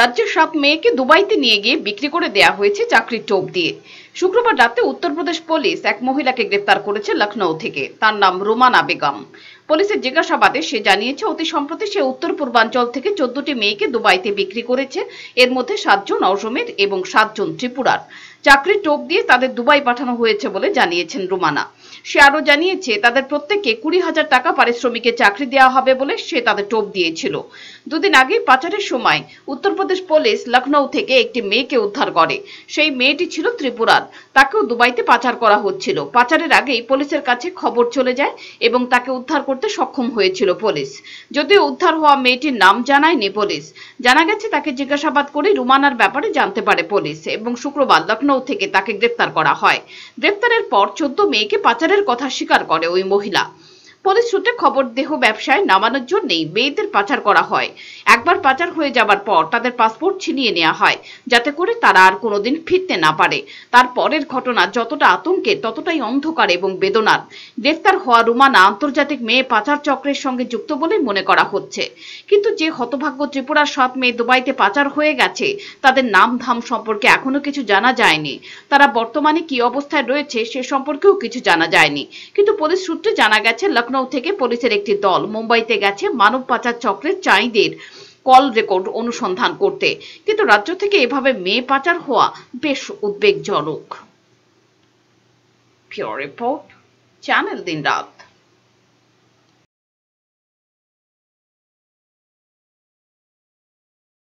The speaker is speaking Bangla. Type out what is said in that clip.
রাজ্য সাত মেয়েকে দুবাইতে নিয়ে গিয়ে বিক্রি করে দেয়া হয়েছে চাকরির টোপ দিয়ে শুক্রবার রাতে উত্তরপ্রদেশ পুলিশ এক মহিলাকে গ্রেপ্তার করেছে লখনৌ থেকে তার নাম রোমানা বেগম পুলিশের জিজ্ঞাসাবাদে সে জানিয়েছে অতি সম্প্রতি সে উত্তর পূর্বাঞ্চল থেকে চোদ্দটি মেয়েকে দুবাইতে বিক্রি করেছে এর মধ্যে সাতজন অসমের এবং সাতজন ত্রিপুরার চাকরি টোপ দিয়ে তাদের দুবাই পাঠানো হয়েছে বলে জানিয়েছেন রুমানা সে আরো জানিয়েছে তাদের প্রত্যেককে কুড়ি হাজার টাকা পারিশ্রমিকে চাকরি দেওয়া হবে বলে সে তাদের টোপ দিয়েছিল দুদিন আগে পাচারের সময় উত্তরপ্রদেশ পুলিশ লখনৌ থেকে একটি মেয়েকে উদ্ধার করে সেই মেয়েটি ছিল ত্রিপুরার তাকেও দুবাইতে পাচার করা হচ্ছিল পাচারের আগেই পুলিশের কাছে খবর চলে যায় এবং তাকে উদ্ধার করতে সক্ষম হয়েছিল পুলিশ যদিও উদ্ধার হওয়া মেয়েটির নাম জানায়নি পুলিশ জানা গেছে তাকে জিজ্ঞাসাবাদ করে রুমানার ব্যাপারে জানতে পারে পুলিশ এবং শুক্রবার লখনৌ থেকে তাকে গ্রেপ্তার করা হয় গ্রেপ্তারের পর চোদ্দ মেয়েকে পাচারের কথা স্বীকার করে ওই মহিলা পুলিশ সূত্রে খবর দেহ ব্যবসায় নামানোর জন্যই মেয়েদের পাচার করা হয় একবার পাচার হয়ে যাবার পর তাদের পাসপোর্ট ছিনিয়ে নেওয়া হয় যাতে করে তারা আর কোনোদিন ফিরতে না পারে তার পরের ঘটনা যতটা আতঙ্কে ততটাই অন্ধকার এবং বেদনার গ্রেফতার হওয়া রুমানা আন্তর্জাতিক মেয়ে পাচার চক্রের সঙ্গে যুক্ত বলে মনে করা হচ্ছে কিন্তু যে হতভাগ্য ত্রিপুরার সাত মেয়ে দুবাইতে পাচার হয়ে গেছে তাদের নাম ধাম সম্পর্কে এখনো কিছু জানা যায়নি তারা বর্তমানে কি অবস্থায় রয়েছে সে সম্পর্কেও কিছু জানা যায়নি কিন্তু পুলিশ সূত্রে জানা গেছে লক্ষ লখনৌ থেকে পুলিশের একটি দল মুম্বাইতে গেছে মানব পাচার চক্রের চাইদের কল রেকর্ড অনুসন্ধান করতে কিন্তু রাজ্য থেকে এভাবে মেয়ে পাচার হওয়া বেশ উদ্বেগজনক রিপোর্ট চ্যানেল দিন রাত